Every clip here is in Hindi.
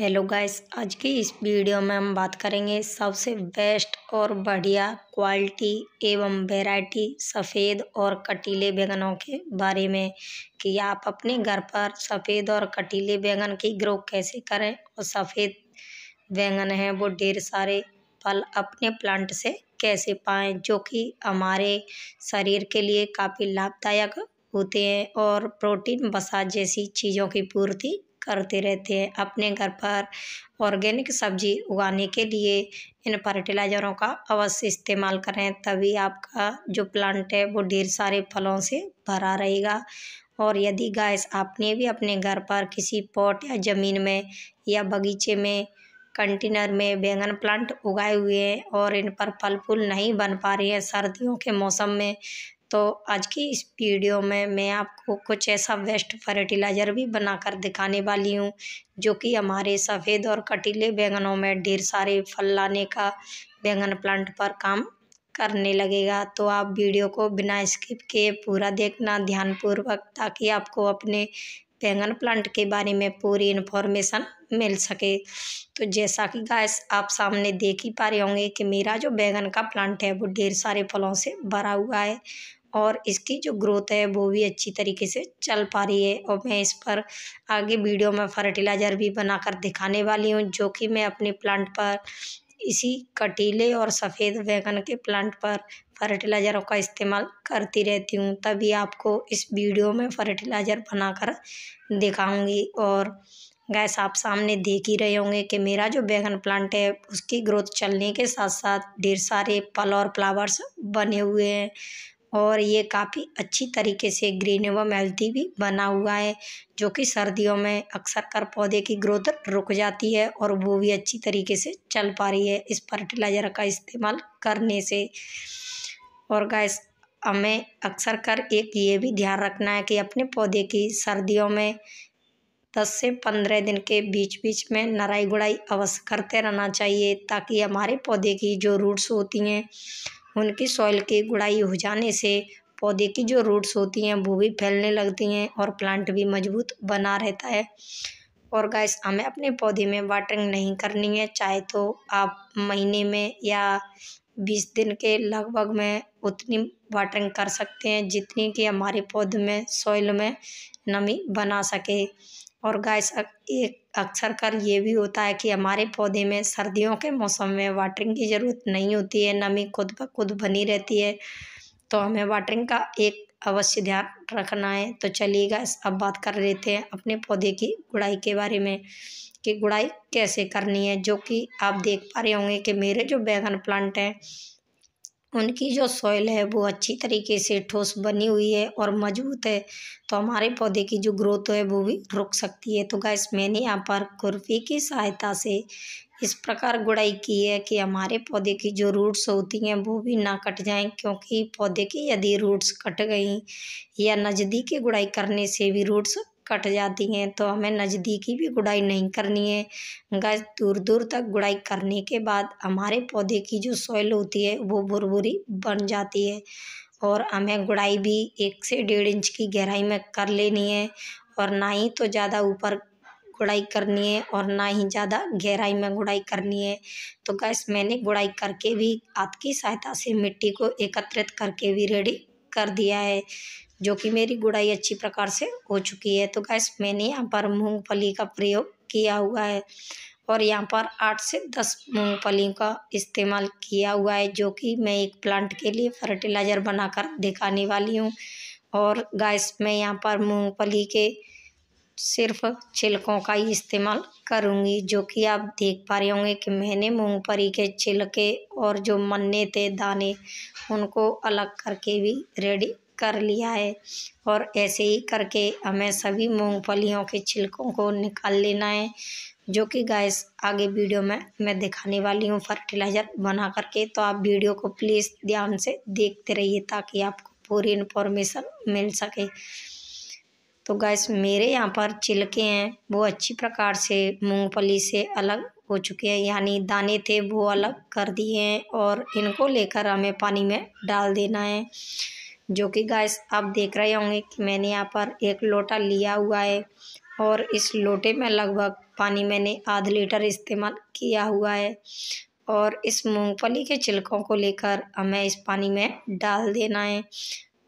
हेलो गाइस आज के इस वीडियो में हम बात करेंगे सबसे बेस्ट और बढ़िया क्वालिटी एवं वैरायटी सफ़ेद और कटीले बैंगनों के बारे में कि आप अपने घर पर सफ़ेद और कटीले बैंगन की ग्रो कैसे करें और सफ़ेद बैंगन हैं वो ढेर सारे फल अपने प्लांट से कैसे पाएँ जो कि हमारे शरीर के लिए काफ़ी लाभदायक होते हैं और प्रोटीन बसा जैसी चीज़ों की पूर्ति करते रहते हैं अपने घर पर ऑर्गेनिक सब्जी उगाने के लिए इन फर्टिलाइज़रों का अवश्य इस्तेमाल करें तभी आपका जो प्लांट है वो ढेर सारे फलों से भरा रहेगा और यदि गैस आपने भी अपने घर पर किसी पॉट या ज़मीन में या बगीचे में कंटेनर में बैंगन प्लांट उगाए हुए हैं और इन पर फल फूल नहीं बन पा रहे हैं सर्दियों के मौसम में तो आज की इस वीडियो में मैं आपको कुछ ऐसा वेस्ट फर्टिलाइज़र भी बनाकर दिखाने वाली हूँ जो कि हमारे सफ़ेद और कटीले बैंगनों में ढेर सारे फल लाने का बैंगन प्लांट पर काम करने लगेगा तो आप वीडियो को बिना स्किप के पूरा देखना ध्यानपूर्वक ताकि आपको अपने बैंगन प्लांट के बारे में पूरी इन्फॉर्मेशन मिल सके तो जैसा कि गाय आप सामने देख ही पा रहे होंगे कि मेरा जो बैंगन का प्लांट है वो ढेर सारे फलों से भरा हुआ है और इसकी जो ग्रोथ है वो भी अच्छी तरीके से चल पा रही है और मैं इस पर आगे वीडियो में फर्टिलाइज़र भी बनाकर दिखाने वाली हूँ जो कि मैं अपने प्लांट पर इसी कटीले और सफ़ेद वैगन के प्लांट पर फर्टिलाइज़रों का इस्तेमाल करती रहती हूँ तभी आपको इस वीडियो में फर्टिलाइज़र बनाकर दिखाऊंगी और गैस आप सामने देख ही रहे होंगे कि मेरा जो बैगन प्लांट है उसकी ग्रोथ चलने के साथ साथ ढेर सारे फल और फ्लावर्स बने हुए हैं और ये काफ़ी अच्छी तरीके से ग्रीन एवं हेल्थी भी बना हुआ है जो कि सर्दियों में अक्सर कर पौधे की ग्रोथ रुक जाती है और वो भी अच्छी तरीके से चल पा रही है इस फर्टिलाइज़र का इस्तेमाल करने से और गैस हमें अक्सर कर एक ये भी ध्यान रखना है कि अपने पौधे की सर्दियों में दस से पंद्रह दिन के बीच बीच में नराई गुड़ाई अवश्य करते रहना चाहिए ताकि हमारे पौधे की जो रूट्स होती हैं उनकी सॉइल की गुड़ाई हो जाने से पौधे की जो रूट्स होती हैं वो भी फैलने लगती हैं और प्लांट भी मजबूत बना रहता है और गैस हमें अपने पौधे में वाटरिंग नहीं करनी है चाहे तो आप महीने में या बीस दिन के लगभग में उतनी वाटरिंग कर सकते हैं जितनी कि हमारे पौधे में सॉइल में नमी बना सके और गैस एक अक्सर कर ये भी होता है कि हमारे पौधे में सर्दियों के मौसम में वाटरिंग की ज़रूरत नहीं होती है नमी खुद ब खुद बनी रहती है तो हमें वाटरिंग का एक अवश्य ध्यान रखना है तो चलिए गैस अब बात कर लेते हैं अपने पौधे की गुड़ाई के बारे में कि गुड़ाई कैसे करनी है जो कि आप देख पा रहे होंगे कि मेरे जो बैगन प्लांट हैं उनकी जो सॉइल है वो अच्छी तरीके से ठोस बनी हुई है और मजबूत है तो हमारे पौधे की जो ग्रोथ है वो भी रुक सकती है तो गैस मैंने यहाँ पर खुरपी की सहायता से इस प्रकार गुड़ाई की है कि हमारे पौधे की जो रूट्स होती हैं वो भी ना कट जाएं क्योंकि पौधे की यदि रूट्स कट गई या नज़दीकी गुड़ाई करने से भी रूट्स कट जाती हैं तो हमें नज़दीकी भी गुड़ाई नहीं करनी है गैस दूर दूर तक गुड़ाई करने के बाद हमारे पौधे की जो सॉइल होती है वो भुरभुरी बन जाती है और हमें गुड़ाई भी एक से डेढ़ इंच की गहराई में कर लेनी है और ना ही तो ज़्यादा ऊपर गुड़ाई करनी है और ना ही ज़्यादा गहराई में गुड़ाई करनी है तो गैस मैंने गुड़ाई करके भी आपकी सहायता से मिट्टी को एकत्रित करके भी रेडी कर दिया है जो कि मेरी गुड़ाई अच्छी प्रकार से हो चुकी है तो गैस मैंने यहाँ पर मूँगफली का प्रयोग किया हुआ है और यहाँ पर आठ से दस मूँगफली का इस्तेमाल किया हुआ है जो कि मैं एक प्लांट के लिए फर्टिलाइज़र बनाकर दिखाने वाली हूँ और गैस मैं यहाँ पर मूँगफली के सिर्फ छिलकों का ही इस्तेमाल करूँगी जो कि आप देख पा रहे होंगे कि मैंने मूँगफली के छिलके और जो मन्ने थे दाने उनको अलग करके भी रेडी कर लिया है और ऐसे ही करके हमें सभी मूंगफलियों के छिलकों को निकाल लेना है जो कि गैस आगे वीडियो में मैं दिखाने वाली हूँ फर्टिलाइज़र बना करके तो आप वीडियो को प्लीज़ ध्यान से देखते रहिए ताकि आपको पूरी इन्फॉर्मेशन मिल सके तो गैस मेरे यहाँ पर छिलके हैं वो अच्छी प्रकार से मूँगफली से अलग हो चुके हैं यानी दाने थे वो अलग कर दिए हैं और इनको लेकर हमें पानी में डाल देना है जो कि गाइस आप देख रहे होंगे कि मैंने यहाँ पर एक लोटा लिया हुआ है और इस लोटे में लगभग पानी मैंने आध लीटर इस्तेमाल किया हुआ है और इस मूंगफली के छिलकों को लेकर हमें इस पानी में डाल देना है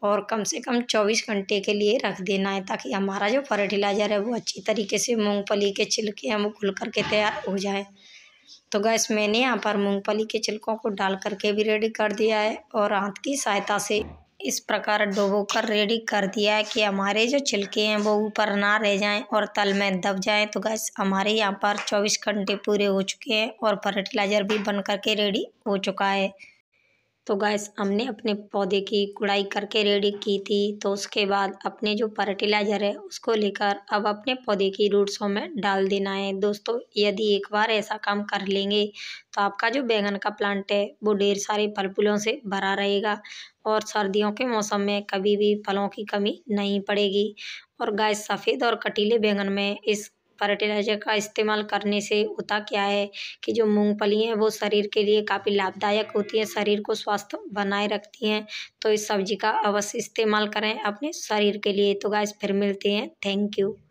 और कम से कम चौबीस घंटे के लिए रख देना है ताकि हमारा जो फर्टिलाइज़र है वो अच्छी तरीके से मूंगफली के छिलके हम खुल करके तैयार हो जाए तो गैस मैंने यहाँ पर मूंगफली के छिलकों को डाल करके भी रेडी कर दिया है और हाथ की सहायता से इस प्रकार डुबो कर रेडी कर दिया है कि हमारे जो छिलके हैं वो ऊपर ना रह जाएं और तल में दब जाएं तो गैस हमारे यहाँ पर 24 घंटे पूरे हो चुके हैं और फर्टिलाइज़र भी बन करके रेडी हो चुका है तो गैस हमने अपने पौधे की गुड़ाई करके रेडी की थी तो उसके बाद अपने जो फर्टिलाइज़र है उसको लेकर अब अपने पौधे की रूट्सों में डाल देना है दोस्तों यदि एक बार ऐसा काम कर लेंगे तो आपका जो बैंगन का प्लांट है वो ढेर सारे फल फूलों से भरा रहेगा और सर्दियों के मौसम में कभी भी फलों की कमी नहीं पड़ेगी और गाय सफ़ेद और कटीले बैंगन में इस फर्टिलाइज़र का इस्तेमाल करने से होता क्या है कि जो मूँगफली हैं वो शरीर के लिए काफ़ी लाभदायक होती है शरीर को स्वस्थ बनाए रखती हैं तो इस सब्ज़ी का अवश्य इस्तेमाल करें अपने शरीर के लिए तो गाइस फिर मिलते हैं थैंक यू